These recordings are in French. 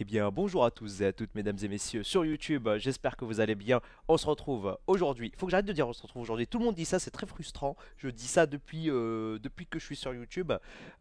Eh bien, bonjour à tous et à toutes, mesdames et messieurs, sur YouTube. J'espère que vous allez bien. On se retrouve aujourd'hui. Faut que j'arrête de dire on se retrouve aujourd'hui. Tout le monde dit ça, c'est très frustrant. Je dis ça depuis, euh, depuis que je suis sur YouTube.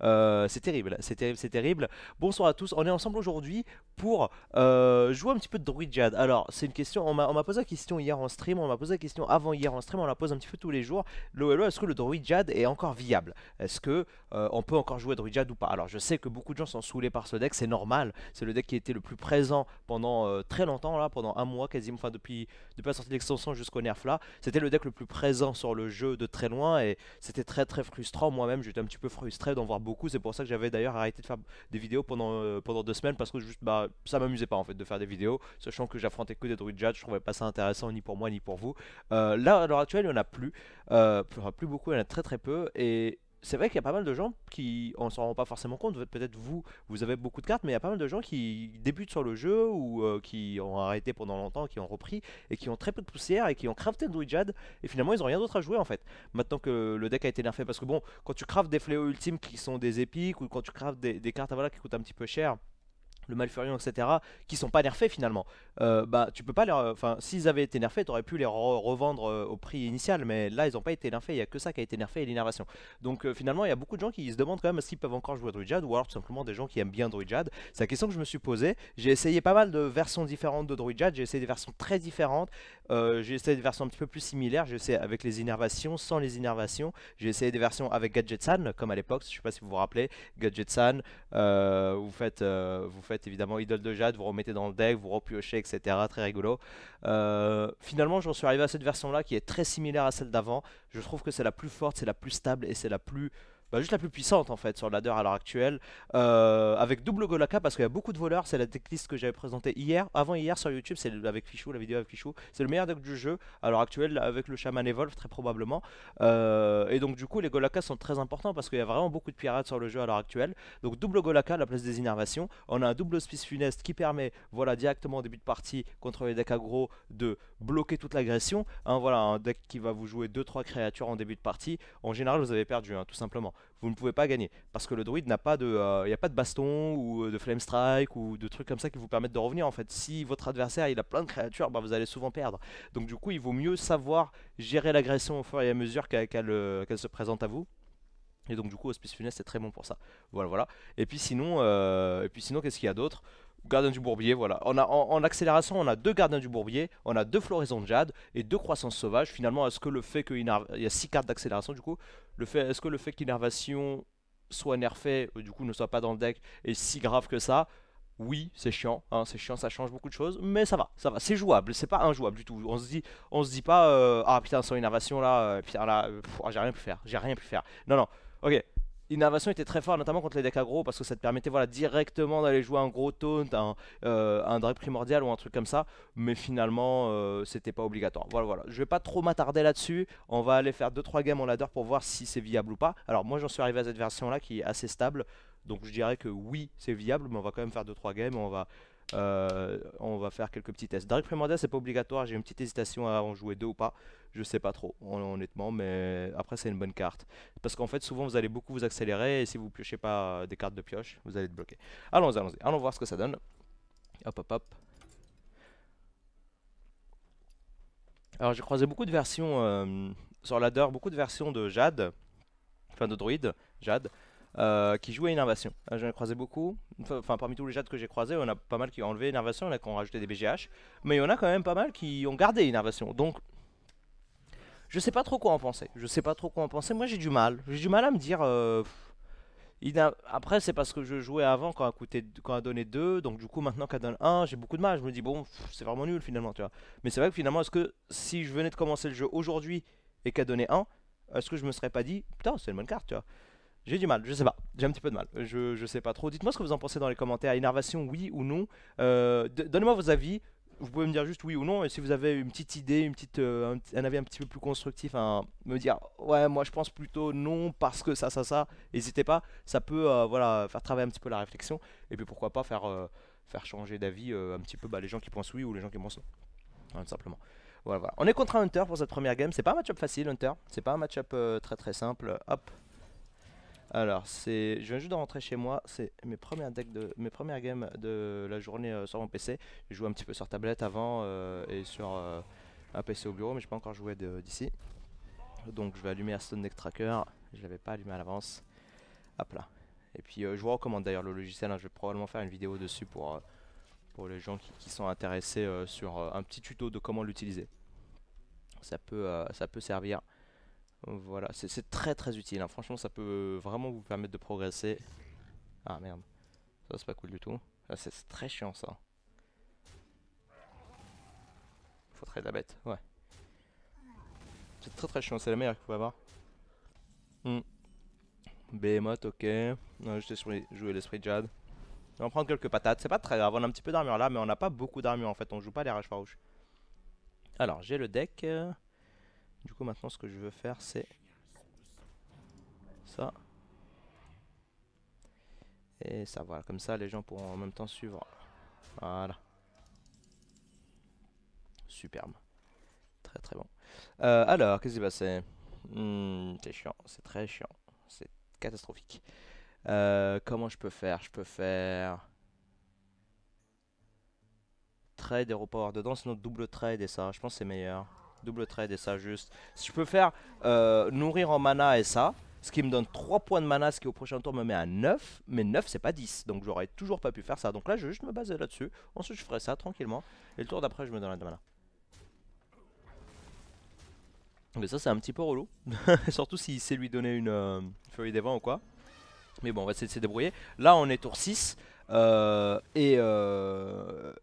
Euh, c'est terrible, c'est terrible, c'est terrible. Bonsoir à tous. On est ensemble aujourd'hui pour euh, jouer un petit peu de Druid Jad. Alors, c'est une question. On m'a posé la question hier en stream. On m'a posé la question avant hier en stream. On la pose un petit peu tous les jours. L'OLO, est-ce que le Druid Jad est encore viable Est-ce que on peut encore jouer Druid Jad ou pas Alors, je sais que beaucoup de gens sont saoulés par ce deck. C'est normal. C'est le deck qui est était le plus présent pendant euh, très longtemps, là, pendant un mois quasiment, depuis, depuis la sortie de l'extension jusqu'au nerf là. C'était le deck le plus présent sur le jeu de très loin et c'était très très frustrant. Moi-même, j'étais un petit peu frustré d'en voir beaucoup. C'est pour ça que j'avais d'ailleurs arrêté de faire des vidéos pendant, euh, pendant deux semaines parce que juste bah, ça m'amusait pas en fait de faire des vidéos, sachant que j'affrontais que des druides Judge Je trouvais pas ça intéressant ni pour moi ni pour vous. Euh, là, à l'heure actuelle, il y en a plus. il en a plus beaucoup, il y en a très très peu. Et c'est vrai qu'il y a pas mal de gens qui, on s'en rend pas forcément compte, peut-être vous, vous avez beaucoup de cartes, mais il y a pas mal de gens qui débutent sur le jeu ou euh, qui ont arrêté pendant longtemps, qui ont repris et qui ont très peu de poussière et qui ont crafté de Druidjad et finalement ils ont rien d'autre à jouer en fait. Maintenant que le deck a été nerfé, parce que bon, quand tu craftes des fléaux ultimes qui sont des épiques ou quand tu craftes des, cartes cartes voilà, qui coûtent un petit peu cher, le Malfurion, etc., qui sont pas nerfés finalement. Euh, bah, tu peux pas leur. Euh, enfin, s'ils avaient été nerfés, aurais pu les revendre euh, au prix initial, mais là, ils ont pas été nerfés, il y a que ça qui a été nerfé et l'innervation. Donc finalement, il y a beaucoup de gens qui se demandent quand même s'ils peuvent encore jouer à Druidjad, ou alors tout simplement des gens qui aiment bien Druidjad. C'est la question que je me suis posée. J'ai essayé pas mal de versions différentes de Druidjad, j'ai essayé des versions très différentes, j'ai essayé des versions un petit peu plus similaires, j'ai essayé avec les innervations, sans les innervations, j'ai essayé des versions avec Gadgetsan, comme à l'époque, je sais pas si vous vous rappelez, Gadgetsan, vous faites. vous faites évidemment idole de jade, vous remettez dans le deck, vous repiochez, etc. Très rigolo. Euh, finalement, j'en suis arrivé à cette version-là qui est très similaire à celle d'avant. Je trouve que c'est la plus forte, c'est la plus stable et c'est la plus bah, juste la plus puissante en fait sur le ladder à l'heure actuelle. Euh, avec double Golaka parce qu'il y a beaucoup de voleurs, c'est la techlist que j'avais présentée hier, avant hier sur YouTube, c'est avec Fichou, la vidéo avec Fichou. C'est le meilleur deck du jeu à l'heure actuelle avec le Shaman Evolve très probablement. Euh, et donc du coup les Golaka sont très importants parce qu'il y a vraiment beaucoup de pirates sur le jeu à l'heure actuelle. Donc double Golaka à la place des innervations. On a un double Spice Funeste qui permet voilà directement au début de partie contre les decks aggro de bloquer toute l'agression. Hein, voilà un deck qui va vous jouer 2-3 créatures en début de partie. En général vous avez perdu hein, tout simplement vous ne pouvez pas gagner. Parce que le druide n'a pas de, euh, a pas de baston ou euh, de flame strike ou de trucs comme ça qui vous permettent de revenir en fait. Si votre adversaire il a plein de créatures, bah, vous allez souvent perdre. Donc du coup il vaut mieux savoir gérer l'agression au fur et à mesure qu'elle se présente à vous. Et donc du coup Hospice Funeste c'est très bon pour ça. Voilà voilà. Et puis sinon, euh, sinon qu'est-ce qu'il y a d'autre Gardien du Bourbier, voilà. On a, en, accélération, on a deux Gardiens du Bourbier, on a deux Floraisons de Jade et deux Croissances Sauvages. Finalement, est-ce que le fait qu'il y a six cartes d'accélération, du coup, le fait, est-ce que le fait qu'Innervation soit nerfé, euh, du coup ne soit pas dans le deck, est si grave que ça oui, c'est chiant, hein, c'est chiant, ça change beaucoup de choses, mais ça va, ça va, c'est jouable, c'est pas injouable du tout. On se dit, on se dit pas, euh, ah putain, sans innervation là, euh, putain là, j'ai rien pu faire, j'ai rien pu faire. Non, non, ok, l'innovation était très forte, notamment contre les decks aggro, parce que ça te permettait voilà, directement d'aller jouer un gros taunt, un, euh, un primordial ou un truc comme ça, mais finalement, euh, c'était pas obligatoire. Voilà, voilà. Je vais pas trop m'attarder là-dessus, on va aller faire 2-3 games en ladder pour voir si c'est viable ou pas. Alors, moi, j'en suis arrivé à cette version-là qui est assez stable, donc je dirais que oui, c'est viable, mais on va quand même faire 2-3 games, on va. Euh, on va faire quelques petits tests. Dark Primordial, c'est pas obligatoire, j'ai une petite hésitation à en jouer deux ou pas je sais pas trop, honnêtement, mais après c'est une bonne carte. Parce qu'en fait, souvent vous allez beaucoup vous accélérer et si vous piochez pas euh, des cartes de pioche, vous allez être bloqué. Allons, allons-y, allons voir ce que ça donne. Hop, hop, hop. Alors j'ai croisé beaucoup de versions sur ladder, beaucoup de versions de Jade, enfin de Druide, Jade. Euh, qui jouaient à Innervation. Ah, j'en ai croisé beaucoup. Enfin, parmi tous les jades que j'ai croisés, on a pas mal qui ont enlevé Innervation, on a qui ont rajouté des BGH. Mais il y en a quand même pas mal qui ont gardé Innervation. Donc, je sais pas trop quoi en penser. Je sais pas trop quoi en penser. Moi, j'ai du mal. J'ai du mal à me dire. Euh, après, c'est parce que je jouais avant quand a coûté, quand a donné 2. Donc, du coup, maintenant qu'elle donné 1, j'ai beaucoup de mal. Je me dis, bon, c'est vraiment nul finalement. tu vois. Mais c'est vrai que finalement, est-ce que si je venais de commencer le jeu aujourd'hui et qu'elle donnait 1, est-ce que je me serais pas dit, putain, c'est une bonne carte, tu vois j'ai du mal, je sais pas. J'ai un petit peu de mal. Je, sais pas trop. Dites-moi ce que vous en pensez dans les commentaires. Innervation, oui ou non. Euh, donnez-moi vos avis vous pouvez me dire juste oui ou non, et si vous avez une petite idée, une petite, euh, un, avis un petit peu plus constructif, me dire ouais, moi je pense plutôt non parce que ça, ça, ça, n'hésitez pas, ça peut euh, voilà, faire travailler un petit peu la réflexion, et puis pourquoi pas faire, euh, faire changer d'avis un petit peu bah, les gens qui pensent oui ou les gens qui pensent non, tout hein, simplement. voilà. On est contre un Hunter pour cette première game, c'est pas un match-up facile, Hunter, c'est pas un match-up très très simple, hop. Alors, c'est, je viens juste de rentrer chez moi, c'est mes premières decks de, mes premières games de la journée euh, sur mon PC. J'ai joué un petit peu sur tablette avant euh, et sur euh, un PC au bureau, mais j'ai pas encore joué d'ici. Donc je vais allumer Aston Deck Tracker, je l'avais pas allumé à l'avance. Hop là. Et puis je vous recommande d'ailleurs le logiciel, hein. je vais probablement faire une vidéo dessus pour, pour les gens qui, qui sont intéressés sur un petit tuto de comment l'utiliser. Ça peut, ça peut servir voilà, c'est très très utile. Hein. Franchement, ça peut vraiment vous permettre de progresser. Ah merde, ça c'est pas cool du tout. Ah, c'est très chiant ça. Faut traiter la bête, ouais. C'est très très chiant, c'est la meilleure qu'il faut avoir. Hmm. ok. J'ai joué l'esprit Jad. On va prendre quelques patates, c'est pas très grave. On a un petit peu d'armure là, mais on n'a pas beaucoup d'armure en fait. On joue pas les rages farouches. Alors, j'ai le deck. Euh, du coup maintenant ce que je veux faire c'est ça. Et ça voilà, comme ça les gens pourront en même temps suivre. Voilà. Superbe. Très très bon. Euh, alors, qu'est-ce qui s'est passé hmm, C'est chiant, c'est très chiant. C'est catastrophique. Euh, comment je peux faire Je peux faire... Trade et power dedans, notre double trade et ça, je pense c'est meilleur double trade et ça juste. Si je peux faire euh, nourrir en mana et ça, ce qui me donne 3 points de mana, ce qui au prochain tour me met à 9, mais 9 c'est pas 10, donc j'aurais toujours pas pu faire ça. Donc là je vais juste me baser là-dessus, ensuite je ferai ça tranquillement, et le tour d'après je me donne la mana. Mais ça c'est un petit peu relou, surtout si sait lui donner une feuille des Vents ou quoi. Mais bon on va essayer de se débrouiller. Là on est tour 6, euh, et... Euh,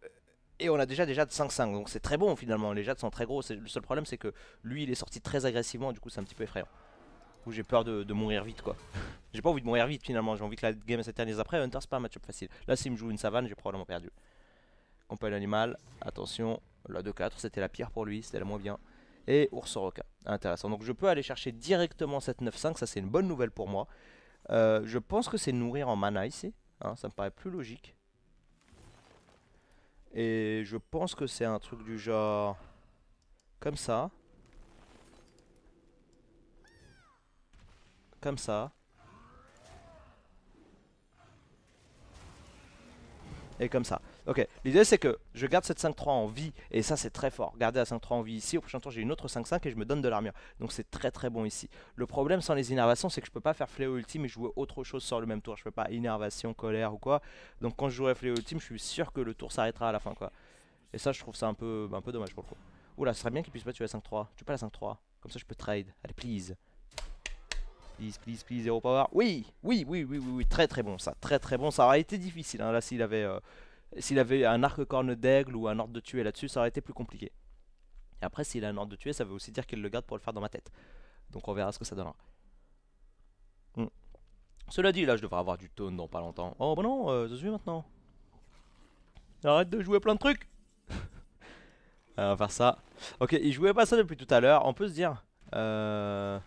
et on a déjà des de 5-5, donc c'est très bon finalement. Les jades sont très gros. Le seul problème, c'est que lui, il est sorti très agressivement, du coup, c'est un petit peu effrayant. Où j'ai peur de, mourir vite, quoi. j'ai pas envie de mourir vite finalement. J'ai envie que la game s'éternise après. Hunter, c'est pas un match facile. Là, s'il me joue une savane, j'ai probablement perdu. Compagne animal, attention. La 2-4, c'était la pire pour lui, c'était la moins bien. Et ours roca, intéressant. Donc je peux aller chercher directement cette 9-5, ça c'est une bonne nouvelle pour moi. Euh, je pense que c'est nourrir en mana ici. Hein, ça me paraît plus logique. Et je pense que c'est un truc du genre... Comme ça. Comme ça. et comme ça. Ok, l'idée c'est que je garde cette 5-3 en vie, et ça c'est très fort. Garder la 5-3 en vie ici, au prochain tour j'ai une autre 5-5 et je me donne de l'armure. Donc c'est très très bon ici. Le problème sans les innervations c'est que je peux pas faire fléau ultime et jouer autre chose sur le même tour. Je peux pas innervation, colère ou quoi. Donc quand je jouerai fléau ultime, je suis sûr que le tour s'arrêtera à la fin quoi. Et ça je trouve ça un peu, un peu dommage pour le coup. Oula, ce serait bien qu'il puisse pas tuer la 5-3. peux pas la 5-3. Comme ça je peux trade. Allez, please. Please, please, please, zéro power. Oui, oui, oui, oui, oui, oui, très très bon ça, très très bon. Ça aurait été difficile, hein. là s'il avait, euh, s'il avait un arc corne d'aigle ou un ordre de tuer là-dessus, ça aurait été plus compliqué. Et après, s'il a un ordre de tuer, ça veut aussi dire qu'il le garde pour le faire dans ma tête. Donc on verra ce que ça donnera. Hmm. Cela dit, là je devrais avoir du tone dans pas longtemps. Oh bah non, euh, je suis maintenant. Arrête de jouer plein de trucs euh, On va faire ça. Ok, il jouait pas ça depuis tout à l'heure, on peut se dire. Euh...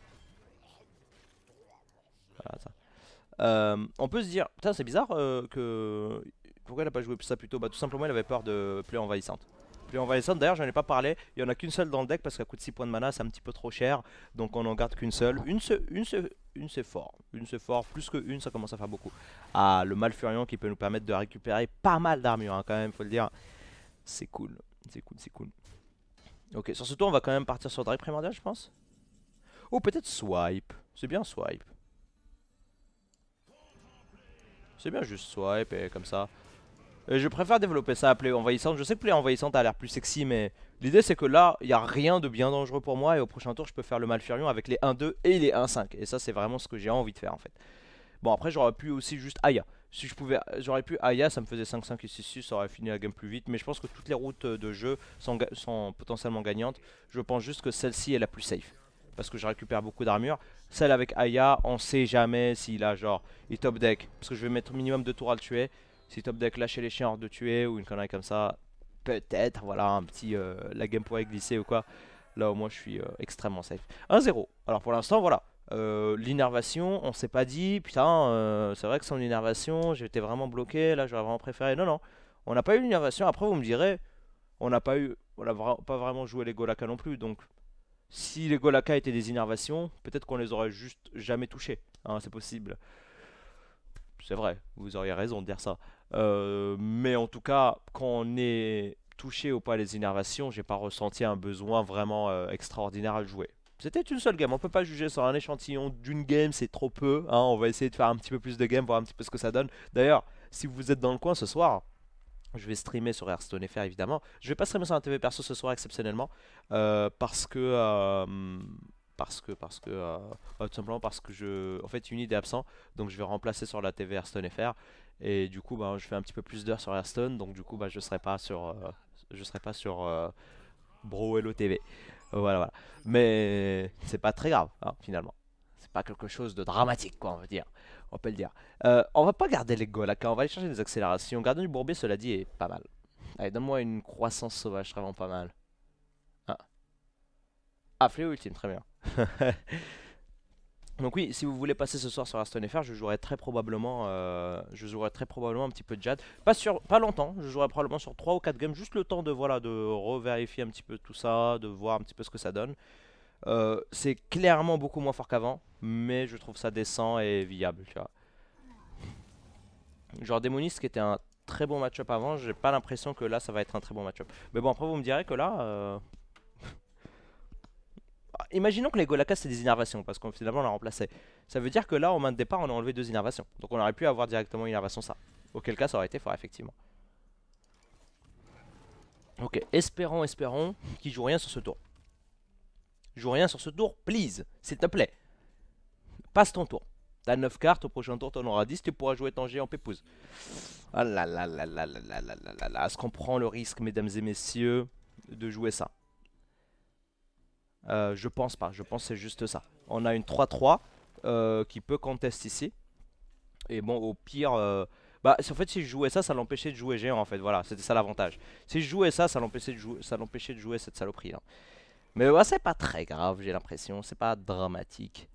Euh, on peut se dire, putain c'est bizarre euh, que... Pourquoi elle a pas joué ça plus Bah tout simplement elle avait peur de play envahissante. Play envahissante d'ailleurs n'en ai pas parlé, il y en a qu'une seule dans le deck parce qu'à coûte de 6 points de mana c'est un petit peu trop cher. Donc on en garde qu'une seule. Une Une Une c'est fort, une c'est fort, plus que une ça commence à faire beaucoup. Ah le Malfurion qui peut nous permettre de récupérer pas mal d'armure hein, quand même, faut le dire. C'est cool, c'est cool, c'est cool. Ok, sur ce tour on va quand même partir sur dry Primordial je pense. Ou peut-être Swipe, c'est bien Swipe. C'est bien juste swipe et comme ça. Et je préfère développer ça à play envahissante. Je sais que play envahissante a l'air plus sexy, mais l'idée c'est que là, il n'y a rien de bien dangereux pour moi. Et au prochain tour, je peux faire le Malfurion avec les 1-2 et les 1-5. Et ça, c'est vraiment ce que j'ai envie de faire en fait. Bon, après, j'aurais pu aussi juste Aya. Si je pouvais, j'aurais pu Aya, ça me faisait 5-5 et 6-6, ça aurait fini la game plus vite. Mais je pense que toutes les routes de jeu sont, sont potentiellement gagnantes. Je pense juste que celle-ci est la plus safe parce que je récupère beaucoup d'armure. Celle avec Aya, on sait jamais s'il a genre, il top deck, parce que je vais mettre minimum de tours à le tuer. Si top deck lâcher les chiens hors de tuer ou une connerie comme ça, peut-être, voilà, un petit, euh, la game pourrait glisser ou quoi. Là au moins je suis euh, extrêmement safe. 1-0, alors pour l'instant voilà, euh, l'innervation, on s'est pas dit, putain, c'est vrai que sans l'innervation, j'étais vraiment bloqué, là j'aurais vraiment préféré. Non, non, on n'a pas eu l'innervation. Après, vous me direz, on n'a pas eu, on n'a pas vraiment joué les Golaka non plus, donc si les Golaka étaient des innervations, peut-être qu'on les aurait juste jamais touchés. Hein, c'est possible. C'est vrai, vous auriez raison de dire ça. Euh, mais en tout cas, quand on est touché ou pas des innervations, j'ai pas ressenti un besoin vraiment euh, extraordinaire à jouer. C'était une seule game, on peut pas juger sur un échantillon d'une game, c'est trop peu. Hein, on va essayer de faire un petit peu plus de games, voir un petit peu ce que ça donne. D'ailleurs, si vous êtes dans le coin ce soir, je vais streamer sur Hearthstone FR évidemment. Je vais pas streamer sur la TV perso ce soir exceptionnellement euh, euh, parce que parce que parce euh, bah, que tout simplement parce que je en fait Unid est absent donc je vais remplacer sur la TV Hearthstone FR et du coup bah, je fais un petit peu plus d'heures sur Hearthstone donc du coup bah, je serai pas sur je serai pas sur Bro Hello TV. Voilà voilà. Mais c'est pas très grave hein, finalement pas quelque chose de dramatique, quoi, on dire. On peut le dire. Euh, on va pas garder les goals, on va aller chercher des accélérations. garde du Bourbier, cela dit, est pas mal. Allez, donne-moi une croissance sauvage, vraiment pas mal. Ah. Ah, fléau ultime, très bien. Donc oui, si vous voulez passer ce soir sur Aston FR, je jouerai très probablement, euh, je jouerai très probablement un petit peu de Jad. Pas sur, pas longtemps. Je jouerai probablement sur 3 ou 4 games, juste le temps de voilà de revérifier un petit peu tout ça, de voir un petit peu ce que ça donne. Euh, c'est clairement beaucoup moins fort qu'avant, mais je trouve ça décent et viable, tu vois. Genre Démoniste qui était un très bon match-up avant, j'ai pas l'impression que là ça va être un très bon match-up. Mais bon, après vous me direz que là... Euh, imaginons que les Golakas c'est des innervations, parce qu'on finalement l'a remplacé. Ça veut dire que là, en main de départ, on a enlevé deux innervations. Donc on aurait pu avoir directement une innervation ça. Auquel cas ça aurait été fort, effectivement. Ok, espérons, espérons qu'il joue rien sur ce tour. Joue rien sur ce tour, please, s'il te plaît. Passe ton tour. T'as 9 cartes, au prochain tour t'en auras 10, tu pourras jouer ton géant pépouze. Oh ah là là là là là là là là là là. Est-ce qu'on prend le risque, mesdames et messieurs, de jouer ça euh, Je pense pas, je pense c'est juste ça. On a une 3-3 euh, qui peut contester ici. Et bon, au pire... Euh, bah, en fait, si je jouais ça, ça l'empêchait de jouer géant, en fait. Voilà, c'était ça l'avantage. Si je jouais ça, ça l'empêchait de, de, jouer cette saloperie. là mais ouais, c'est pas très grave, j'ai l'impression. C'est pas dramatique.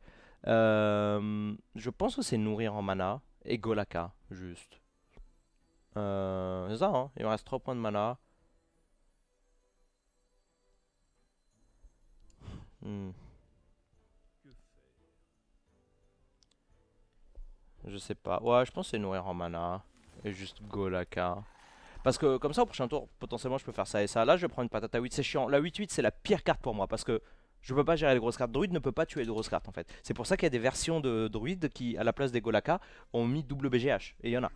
Euh, je pense que c'est nourrir en mana et Golaka, juste. Euh, c'est ça, hein, Il me reste 3 points de mana. Hmm. Je sais pas. Ouais, je pense que c'est nourrir en mana. Et juste Golaka. Parce que comme ça, au prochain tour, potentiellement, je peux faire ça et ça. Là, je prends une patate à 8, c'est chiant. La 8-8, c'est la pire carte pour moi parce que je peux pas gérer les grosses cartes. Druid ne peut pas tuer les grosses cartes en fait. C'est pour ça qu'il y a des versions de Druid qui, à la place des Golaka, ont mis WBGH. Et il y en a.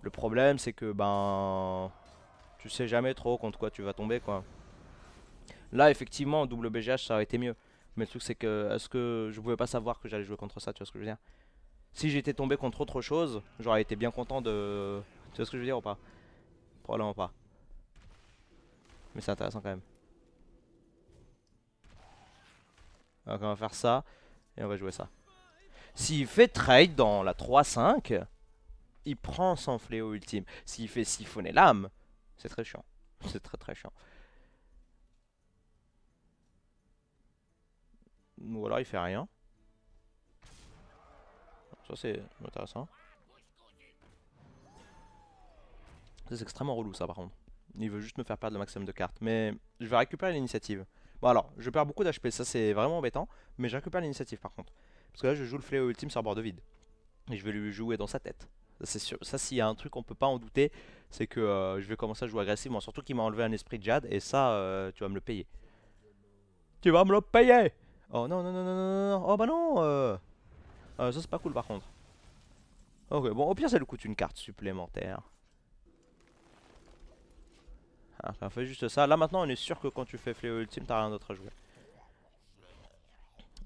Le problème, c'est que ben. Tu sais jamais trop contre quoi tu vas tomber quoi. Là, effectivement, WBGH ça aurait été mieux. Mais le truc, c'est que. Est-ce que je pouvais pas savoir que j'allais jouer contre ça Tu vois ce que je veux dire Si j'étais tombé contre autre chose, j'aurais été bien content de. Tu vois ce que je veux dire ou pas Probablement pas. Mais c'est intéressant quand même. Donc on va faire ça. Et on va jouer ça. S'il fait trade dans la 3-5, il prend son fléau ultime. S'il fait siphonner l'âme, c'est très chiant. C'est très très chiant. Ou alors il fait rien. Ça c'est intéressant. C'est extrêmement relou ça par contre. Il veut juste me faire perdre le maximum de cartes. Mais je vais récupérer l'initiative. Bon alors, je perds beaucoup d'HP, ça c'est vraiment embêtant. Mais je récupère l'initiative par contre. Parce que là je joue le fléau ultime sur bord de vide. Et je vais lui jouer dans sa tête. C'est sûr. Ça s'il y a un truc qu'on peut pas en douter, c'est que euh, je vais commencer à jouer agressivement. Surtout qu'il m'a enlevé un esprit de jade et ça euh, tu vas me le payer. Tu vas me le payer Oh non non non non non non Oh bah non euh. Ça c'est pas cool par contre. Ok bon au pire ça lui coûte une carte supplémentaire. On ah, fait juste ça. Là, maintenant, on est sûr que quand tu fais fléau ultime, t'as rien d'autre à jouer.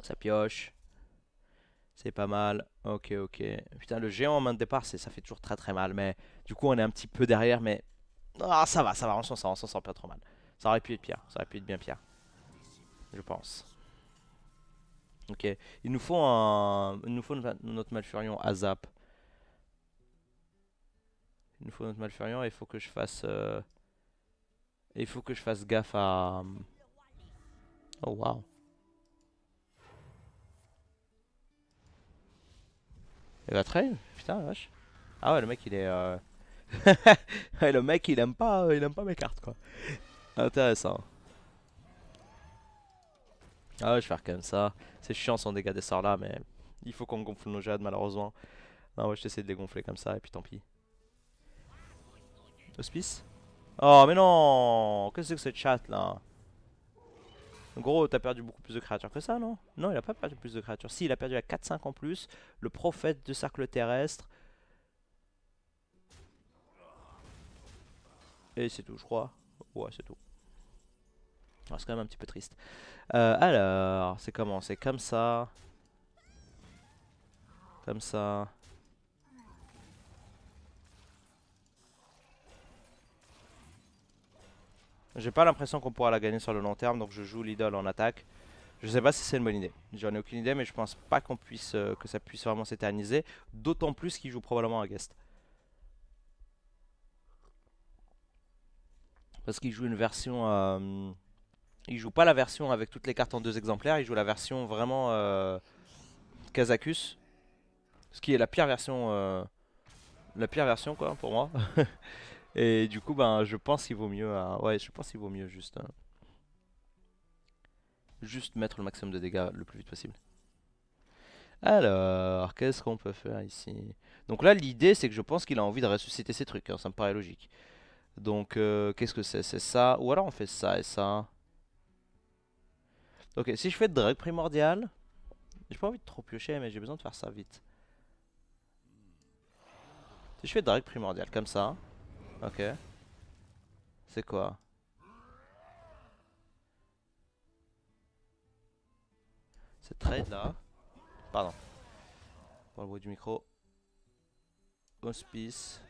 Ça pioche. C'est pas mal. Ok, ok. Putain, le géant en main de départ, ça fait toujours très très mal. Mais du coup, on est un petit peu derrière, mais... Ah, ça va, ça va, on s'en sort, on s'en pas trop mal. Ça aurait pu être pire, ça aurait pu être bien pire. Je pense. Ok, il nous faut un... nous faut notre Malfurion à zap. Il nous faut notre Malfurion et il faut que je fasse... Euh, il faut que je fasse gaffe à... Euh, oh wow. Et bah trail Putain vache. Ah ouais le mec il est... Euh... le mec il aime pas, il aime pas mes cartes quoi. Intéressant. Ah ouais je vais faire comme ça. C'est chiant son dégât des sorts là mais... Il faut qu'on gonfle nos jades malheureusement. Non ouais je t'essaie de dégonfler comme ça et puis tant pis. Hospice Oh, mais non Qu'est-ce que c'est que cette chat là gros, t'as perdu beaucoup plus de créatures que ça, non Non, il a pas perdu plus de créatures. Si, il a perdu à 4-5 en plus. Le prophète de cercle terrestre. Et c'est tout, je crois. Ouais, c'est tout. Ah, c'est quand même un petit peu triste. Euh, alors, c'est comment C'est comme ça. Comme ça. J'ai pas l'impression qu'on pourra la gagner sur le long terme, donc je joue l'idole en attaque. Je sais pas si c'est une bonne idée. J'en ai aucune idée, mais je pense pas qu'on puisse euh, que ça puisse vraiment s'éterniser. D'autant plus qu'il joue probablement un guest. Parce qu'il joue une version... Euh, il joue pas la version avec toutes les cartes en deux exemplaires, il joue la version vraiment euh, Kazakus. Ce qui est la pire version... la pire version quoi, pour moi. Et du coup, ben, je pense qu'il vaut mieux, euh, ouais, je pense qu'il vaut mieux juste, euh, juste mettre le maximum de dégâts le plus vite possible. Alors, qu'est-ce qu'on peut faire ici Donc là, l'idée, c'est que je pense qu'il a envie de ressusciter ces trucs. Hein, ça me paraît logique. Donc, euh, qu'est-ce que c'est C'est ça. Ou alors on fait ça et ça. Ok, si je fais Drag Primordial... J'ai pas envie de trop piocher, mais j'ai besoin de faire ça vite. Si je fais Drag Primordial, comme ça... Ok. C'est quoi C'est trade là. Pardon. Pour le bruit du micro. Hospice.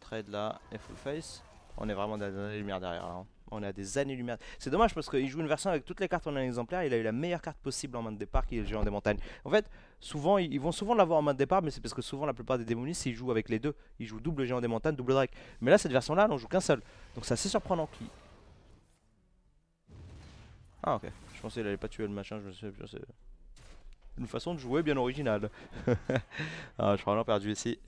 Trade là et full face. On est vraiment dans la lumière derrière. Hein on a des années-lumière. C'est dommage parce qu'il joue une version avec toutes les cartes en un exemplaire, il a eu la meilleure carte possible en main de départ qui est le géant des montagnes. En fait, souvent, ils vont souvent l'avoir en main de départ, mais c'est parce que souvent la plupart des démonistes ils jouent avec les deux. Ils jouent double géant des montagnes, double drake. Mais là, cette version-là, on joue qu'un seul. Donc c'est assez surprenant qui. Ah ok, je pensais qu'il allait pas tuer le machin, je me suis. Une façon de jouer bien originale. Ah, je suis vraiment perdu ici.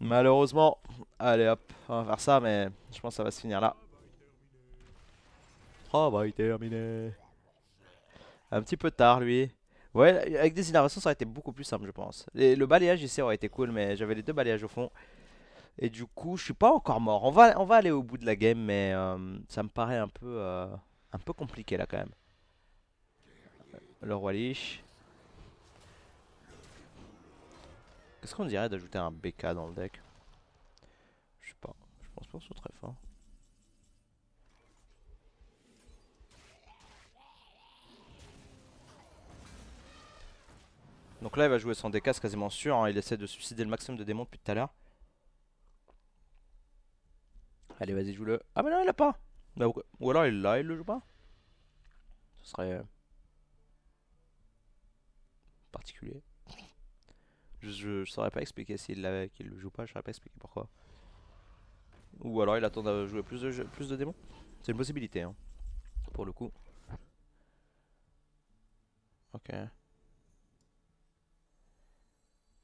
Malheureusement, allez hop, on va faire ça, mais je pense que ça va se finir là. Oh, bah est terminé. Un petit peu tard, lui. Ouais, avec des innovations, ça aurait été beaucoup plus simple, je pense. le balayage ici aurait été cool, mais j'avais les deux balayages au fond. Et du coup, je suis pas encore mort. On va, on va aller au bout de la game, mais euh, ça me paraît un peu, euh, un peu compliqué là quand même. Le roi liche. Qu'est-ce qu'on dirait d'ajouter un BK dans le deck Je sais pas. Je pense pas que ce soit très fort. Donc là, il va jouer sans c'est quasiment sûr. Hein. Il essaie de suicider le maximum de démons depuis tout à l'heure. Allez, vas-y, joue-le. Ah, mais non, il l'a pas. Bah, ou alors il l'a, il le joue pas. Ce serait. Euh, particulier. Je, saurais pas expliquer s'il l'avait, qu'il le joue pas, je saurais pas expliquer pourquoi. Ou alors il attend de jouer plus de, plus de démons. C'est une possibilité, hein. Pour le coup. Ok.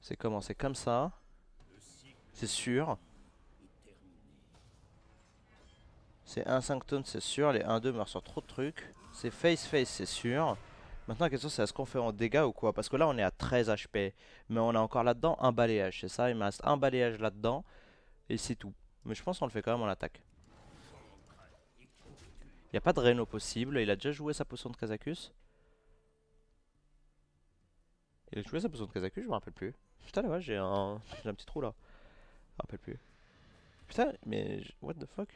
C'est commencé comme ça. C'est sûr. C'est 1-5 tonnes, c'est sûr. Les 1-2 meurent sur trop de trucs. C'est face-face, c'est sûr. Maintenant, la question, c'est est-ce qu'on fait en dégâts ou quoi Parce que là, on est à 13 HP. Mais on a encore là-dedans un balayage, c'est ça Il me reste un balayage là-dedans. Et c'est tout. Mais je pense qu'on le fait quand même en attaque. Il n'y a pas de Reno possible. Il a déjà joué sa potion de Kazakus. Il a joué sa potion de Kazakus, je me rappelle plus. Putain, là j'ai un... un petit trou là. Je rappelle plus. Putain, mais. What the fuck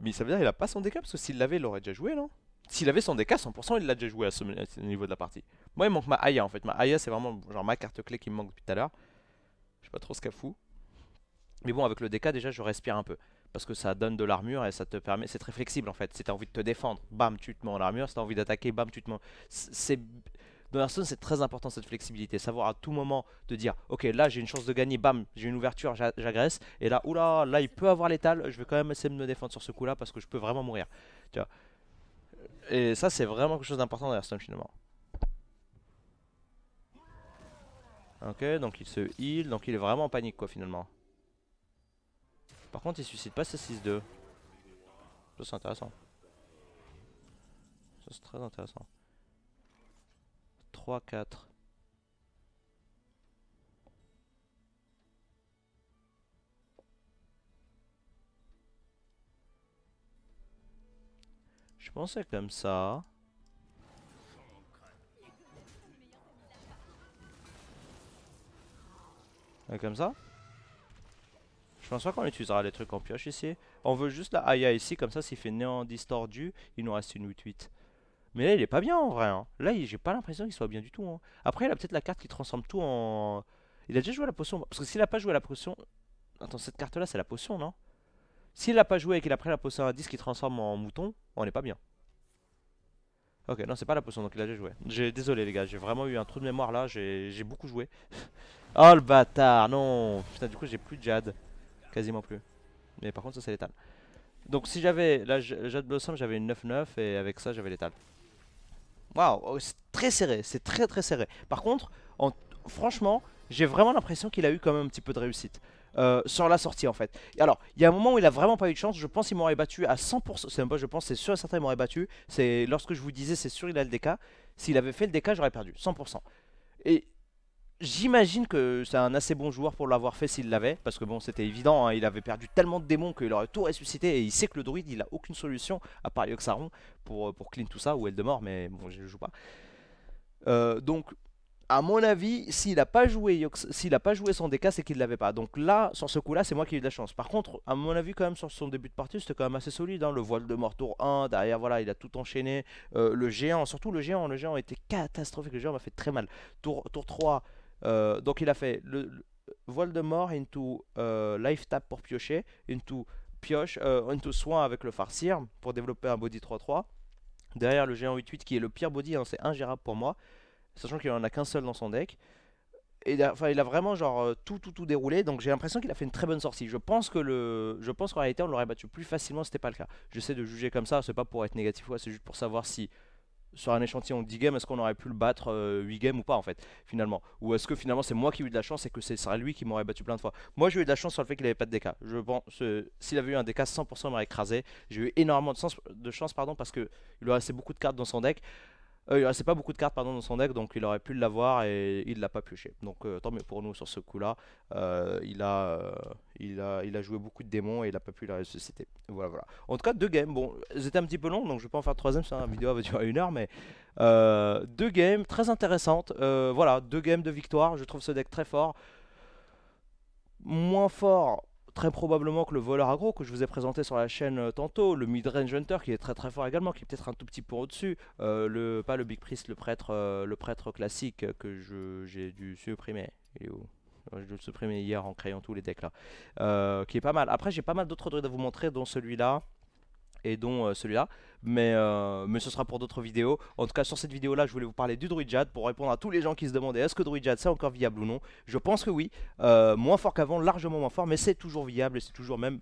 Mais ça veut dire qu'il a pas son DK parce que s'il l'avait, il l'aurait déjà joué, non S'il avait son DK, 100% il l'a déjà joué à ce niveau de la partie. Moi, il manque ma Aya en fait. Ma Aya, c'est vraiment genre ma carte clé qui me manque depuis tout à l'heure. Je sais pas trop ce qu'elle fout. Mais bon, avec le DK, déjà, je respire un peu. Parce que ça donne de l'armure et ça te permet. C'est très flexible en fait. Si t'as envie de te défendre, bam, tu te mets en armure. Si t'as envie d'attaquer, bam, tu te mets. C'est dans Hearthstone, c'est très important cette flexibilité. Savoir à tout moment de dire Ok, là j'ai une chance de gagner, bam, j'ai une ouverture, j'agresse. Et là, oula, là il peut avoir l'étal, je vais quand même essayer de me défendre sur ce coup-là parce que je peux vraiment mourir. Et ça, c'est vraiment quelque chose d'important dans Hearthstone finalement. Ok, donc il se heal, donc il est vraiment en panique quoi finalement. Par contre, il suicide pas ses 6-2. Ça, c'est intéressant. Ça, c'est très intéressant. 3, 4. Je pensais comme ça. Euh, comme ça Je pense pas qu'on utilisera les trucs en pioche ici. On veut juste la Aya ici, comme ça s'il fait néant distordu, il nous reste une 8-8. Mais là, il est pas bien en vrai. Hein. Là, j'ai pas l'impression qu'il soit bien du tout. Hein. Après, il a peut-être la carte qui transforme tout en. Il a déjà joué à la potion. Parce que s'il a pas joué à la potion. Attends, cette carte là, c'est la potion, non S'il a pas joué et qu'il a pris la potion à 10 qui transforme en mouton, on n'est pas bien. Ok, non, c'est pas la potion, donc il a déjà joué. Désolé, les gars, j'ai vraiment eu un trou de mémoire là, j'ai, j'ai beaucoup joué. oh le bâtard, non Putain, du coup, j'ai plus de jade. Quasiment plus. Mais par contre, ça, c'est l'étal. Donc, si j'avais la jade blossom, j'avais une 9-9, et avec ça, j'avais l'étal. Waouh, oh, c'est très serré, c'est très très serré. Par contre, franchement, j'ai vraiment l'impression qu'il a eu quand même un petit peu de réussite. Euh, sur la sortie en fait. Alors, il y a un moment où il a vraiment pas eu de chance, je pense qu'il m'aurait battu à 100%, c'est un peu je pense, c'est sûr et certain il m'aurait battu, c'est lorsque je vous disais c'est sûr il a le DK, s'il avait fait le DK j'aurais perdu, 100%. Et J'imagine que c'est un assez bon joueur pour l'avoir fait s'il l'avait, parce que bon, c'était évident, hein, il avait perdu tellement de démons qu'il aurait tout ressuscité, et il sait que le druide, il a aucune solution, à part Yoxaron, pour, euh, pour clean tout ça, ou Eldemort, mais bon, je le ne joue pas. Euh, donc, à mon avis, s'il n'a pas joué pas joué son DK, c'est qu'il l'avait pas. Donc là, sur ce coup-là, c'est moi qui ai eu de la chance. Par contre, à mon avis, quand même, sur son début de partie, c'était quand même assez solide. Hein. Le voile de mort tour 1, derrière, voilà, il a tout enchaîné. Euh, le géant, surtout le géant, le géant était catastrophique. Le géant m'a fait très mal. Tour, tour 3, euh, donc il a fait le, de Voldemort into euh, Life Tap pour piocher, into, pioche, euh, into Soin avec le Farcir pour développer un body 3-3. Derrière le géant 8-8 qui est le pire body, hein, c'est ingérable pour moi, sachant qu'il en a qu'un seul dans son deck. Et enfin, il a vraiment genre tout tout déroulé, donc j'ai l'impression qu'il a fait une très bonne sortie. Je pense que le, je pense qu'en réalité on l'aurait battu plus facilement si c'était pas le cas. J'essaie de juger comme ça, c'est pas pour être négatif, c'est juste pour savoir si sur un échantillon de 10 games, est-ce qu'on aurait pu le battre 8 euh, games ou pas en fait, finalement Ou est-ce que finalement c'est moi qui ai eu de la chance et que ce serait lui qui m'aurait battu plein de fois Moi j'ai eu de la chance sur le fait qu'il n'avait pas de DK. Je pense s'il avait eu un DK, 100% il m'aurait écrasé. J'ai eu énormément de, sens, de chance pardon, parce qu'il lui restait beaucoup de cartes dans son deck. Euh, il pas beaucoup de cartes pardon, dans son deck, donc il aurait pu l'avoir et il l'a pas pioché. Donc euh, tant mieux pour nous sur ce coup-là. Euh, il, a, il, a, il a joué beaucoup de démons et il a pas pu la ressusciter. Voilà, voilà. En tout cas, deux games. Bon, c'était un petit peu long, donc je ne vais pas en faire troisième, c'est la vidéo va durer une heure, mais deux games très intéressantes. voilà, deux games de victoire. Je trouve ce deck très fort. Moins fort très probablement que le voleur agro que je vous ai présenté sur la chaîne euh, tantôt, le midrange hunter qui est très très fort également, qui est peut-être un tout petit peu au-dessus, euh, le, pas le big priest, le prêtre, euh, le prêtre classique que j'ai dû supprimer. Il où je le supprimer hier en créant tous les decks là. qui est pas mal. Après j'ai pas mal d'autres druides à vous montrer dont celui-là et dont euh, celui-là. Mais, euh, mais ce sera pour d'autres vidéos. En tout cas, sur cette vidéo-là, je voulais vous parler du Druidjad pour répondre à tous les gens qui se demandaient est-ce que Druidjad c'est encore viable ou non. Je pense que oui. Euh, moins fort qu'avant, largement moins fort, mais c'est toujours viable et c'est toujours même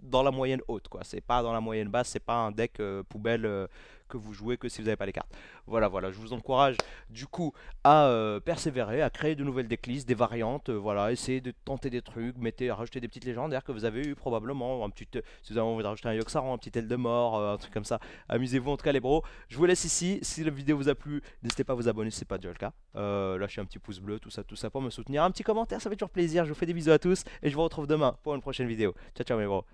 dans la moyenne haute quoi c'est pas dans la moyenne basse c'est pas un deck poubelle que vous jouez que si vous n'avez pas les cartes. Voilà, voilà, je vous encourage du coup à euh, persévérer, à créer de nouvelles decklists, des variantes, euh, voilà, essayez de tenter des trucs, mettez, rajouter des petites légendaires que vous avez eu probablement, un petit, euh, si vous avez envie de rajouter un Yoxaron, un petit aile de mort, un truc comme ça, amusez-vous en tout cas les bros. Je vous laisse ici, si la vidéo vous a plu, n'hésitez pas à vous abonner si c'est pas déjà le cas, lâchez un petit pouce bleu, tout ça, tout ça pour me soutenir, un petit commentaire, ça fait toujours plaisir, je vous fais des bisous à tous et je vous retrouve demain pour une prochaine vidéo. Ciao ciao mes bros.